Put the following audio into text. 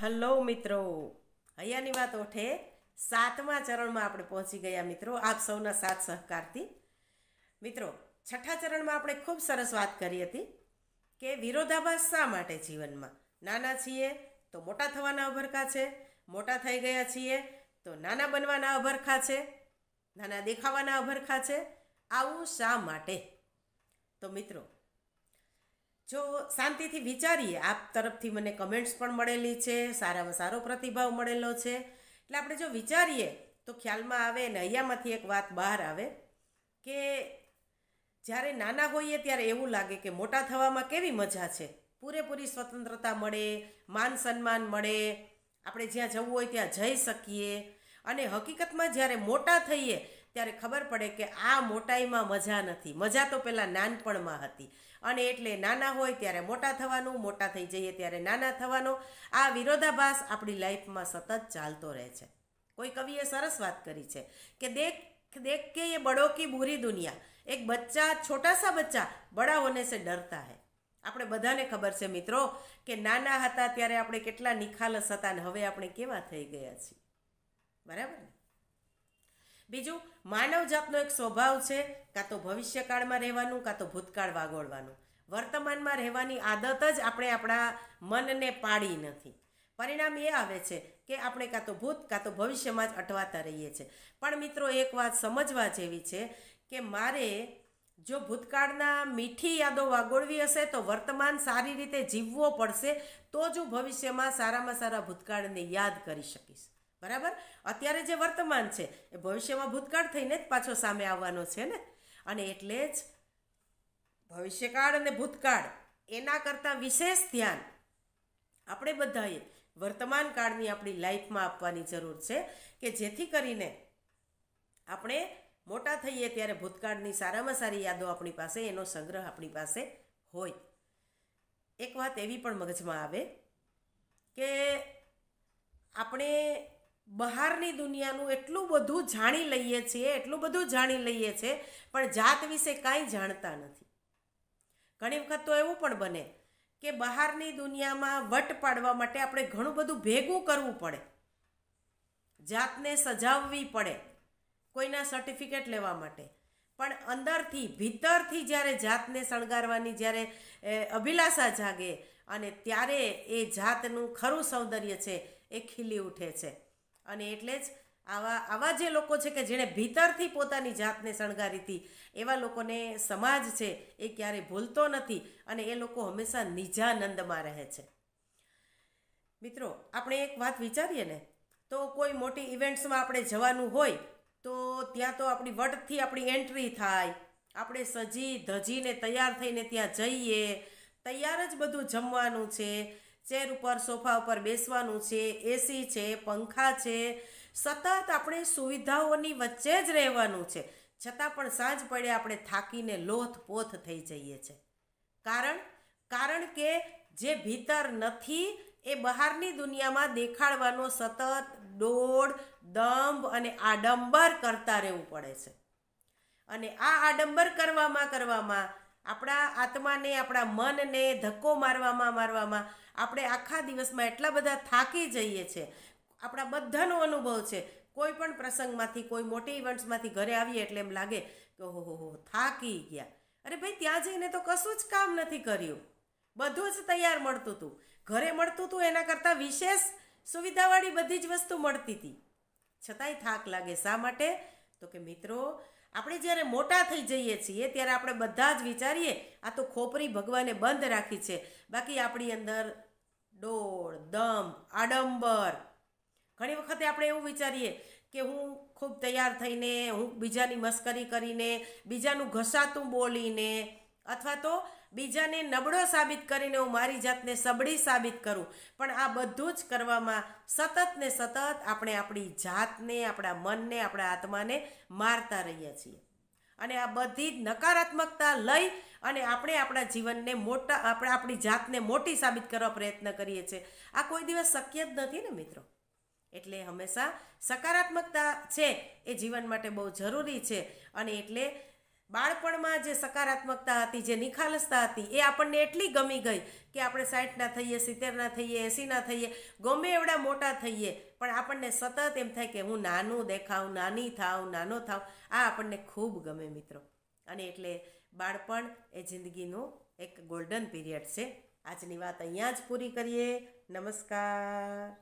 hello મિત્રો અહીંયાની વાત ઓઠે સાતમા ચરણમાં આપણે પહોંચી ગયા મિત્રો આપ સૌના સાથ સહકારથી મિત્રો છઠ્ઠા ચરણમાં આપણે ખૂબ સરસ વાત કરી હતી કે વિરોધાભાસ શા માટે જીવનમાં નાના છીએ તો મોટા થવાના અભરખા છે મોટા થઈ ગયા છીએ તો નાના બનવાના અભરખા છે નાના દેખાવાના અભરખા છે આવું શા માટે તો મિત્રો જો શાંતિથી વિચારીએ આપ તરફથી મને કમેન્ટ્સ પણ મળેલી છે સારામાં સારો પ્રતિભાવ મળેલો છે એટલે આપણે જો વિચારીએ તો ખ્યાલમાં આવે અને અહીંયામાંથી એક વાત બહાર આવે કે જ્યારે નાના હોઈએ ત્યારે એવું લાગે કે મોટા થવામાં કેવી મજા છે પૂરેપૂરી સ્વતંત્રતા મળે માન સન્માન મળે આપણે જ્યાં જવું હોય ત્યાં જઈ શકીએ અને હકીકતમાં જ્યારે મોટા થઈએ ત્યારે ખબર પડે કે આ મોટાઈમાં મજા નથી મજા તો પહેલાં નાનપણમાં હતી અને એટલે નાના હોય ત્યારે મોટા થવાનું મોટા થઈ જઈએ ત્યારે નાના થવાનો આ વિરોધાભાસ આપણી લાઈફમાં સતત ચાલતો રહે છે કોઈ કવિએ સરસ વાત કરી છે કે દેખ દેખ કે એ બડો કી બુરી દુનિયા એક બચ્ચા છોટા સા બચ્ચા બડા સે ડરતા હે આપણે બધાને ખબર છે મિત્રો કે નાના હતા ત્યારે આપણે કેટલા નિખાલસ હતા ને હવે આપણે કેવા થઈ ગયા છીએ બરાબર ને બીજું માનવ જાતનો એક સ્વભાવ છે કાં તો ભવિષ્યકાળમાં રહેવાનું કાં તો ભૂતકાળ વાગોળવાનું વર્તમાનમાં રહેવાની આદત જ આપણે આપણા મનને પાડી નથી પરિણામ એ આવે છે કે આપણે કાં તો ભૂત કાં તો ભવિષ્યમાં જ અટવાતા રહીએ છીએ પણ મિત્રો એક વાત સમજવા જેવી છે કે મારે જો ભૂતકાળના મીઠી યાદો વાગોળવી હશે તો વર્તમાન સારી રીતે જીવવો પડશે તો જ હું ભવિષ્યમાં સારામાં સારા ભૂતકાળને યાદ કરી શકીશ બરાબર અત્યારે જે વર્તમાન છે એ ભવિષ્યમાં ભૂતકાળ થઈને જ પાછો સામે આવવાનો છે ને અને એટલે જ ભવિષ્યકાળ અને ભૂતકાળ એના કરતાં વિશેષ ધ્યાન આપણે બધાએ વર્તમાન કાળની આપણી લાઈફમાં આપવાની જરૂર છે કે જેથી કરીને આપણે મોટા થઈએ ત્યારે ભૂતકાળની સારામાં સારી યાદો આપણી પાસે એનો સંગ્રહ આપણી પાસે હોય એક વાત એવી પણ મગજમાં આવે કે આપણે બહારની દુનિયાનું એટલું બધું જાણી લઈએ છીએ એટલું બધું જાણી લઈએ છીએ પણ જાત વિશે કાંઈ જાણતા નથી ઘણી વખત તો એવું પણ બને કે બહારની દુનિયામાં વટ પાડવા માટે આપણે ઘણું બધું ભેગું કરવું પડે જાતને સજાવવી પડે કોઈના સર્ટિફિકેટ લેવા માટે પણ અંદરથી ભીતરથી જ્યારે જાતને શણગારવાની જ્યારે અભિલાષા જાગે અને ત્યારે એ જાતનું ખરું સૌંદર્ય છે એ ખીલી ઉઠે છે અને એટલે જ આવા આવા જે લોકો છે કે જેણે ભીતરથી પોતાની જાતને શણગારી હતી એવા લોકોને સમાજ છે એ ક્યારેય ભૂલતો નથી અને એ લોકો હંમેશા નિજાનંદમાં રહે છે મિત્રો આપણે એક વાત વિચારીએ ને તો કોઈ મોટી ઇવેન્ટ્સમાં આપણે જવાનું હોય તો ત્યાં તો આપણી વટથી આપણી એન્ટ્રી થાય આપણે સજી ધજીને તૈયાર થઈને ત્યાં જઈએ તૈયાર જ બધું જમવાનું છે ચેર ઉપર સોફા ઉપર બેસવાનું છે એસી છે પંખા છે સતત આપણે સુવિધાઓની વચ્ચે જ રહેવાનું છે છતાં પણ સાંજ પડે આપણે થાકીને લોથપોથ થઈ જઈએ છીએ કારણ કારણ કે જે ભીતર નથી એ બહારની દુનિયામાં દેખાડવાનો સતત દોડ દંભ અને આડંબર કરતા રહેવું પડે છે અને આ આડંબર કરવામાં કરવામાં આપણા આત્માને આપણા મનને ધક્કો મારવામાં મારવામાં આપણે આખા દિવસમાં એટલા બધા થાકી જઈએ છીએ આપણા બધાનો અનુભવ છે કોઈ પણ પ્રસંગમાંથી કોઈ મોટી ઇવેન્ટ્સમાંથી ઘરે આવીએ એટલે એમ લાગે કે ઓહો થાકી ગયા અરે ભાઈ ત્યાં જઈને તો કશું જ કામ નથી કર્યું બધું જ તૈયાર મળતું હતું ઘરે મળતું હતું એના કરતાં વિશેષ સુવિધાવાળી બધી જ વસ્તુ મળતી હતી છતાંય થાક લાગે શા માટે તો કે મિત્રો આપણે જ્યારે મોટા થઈ જઈએ છીએ ત્યારે આપણે બધા જ વિચારીએ આ તો ખોપરી ભગવાને બંધ રાખી છે બાકી આપણી અંદર ડોળ દમ આડંબર ઘણી વખતે આપણે એવું વિચારીએ કે હું ખૂબ તૈયાર થઈને હું બીજાની મસ્કરી કરીને બીજાનું ઘસાતું બોલીને અથવા તો બીજાને નબળો સાબિત કરીને હું મારી જાતને સબળી સાબિત કરું પણ આ બધું જ કરવામાં સતત ને સતત આપણે આપણી જાતને આપણા મનને આપણા આત્માને મારતા રહીએ છીએ અને આ બધી જ નકારાત્મકતા લઈ અને આપણે આપણા જીવનને મોટા આપણે આપણી જાતને મોટી સાબિત કરવા પ્રયત્ન કરીએ છીએ આ કોઈ દિવસ શક્ય જ નથી ને મિત્રો એટલે હંમેશા સકારાત્મકતા છે એ જીવન માટે બહુ જરૂરી છે અને એટલે બાળપણમાં જે સકારાત્મકતા હતી જે નિખાલસતા હતી એ આપણને એટલી ગમી ગઈ કે આપણે સાઠના થઈએ સિત્તેરના થઈએ એંસીના થઈએ ગમે એવડા મોટા થઈએ પણ આપણને સતત એમ થાય કે હું નાનું દેખાઉં નાની થાવ નાનો થાઉં આ આપણને ખૂબ ગમે મિત્રો અને એટલે બાળપણ એ જિંદગીનું એક ગોલ્ડન પીરિયડ છે આજની વાત અહીંયા જ પૂરી કરીએ નમસ્કાર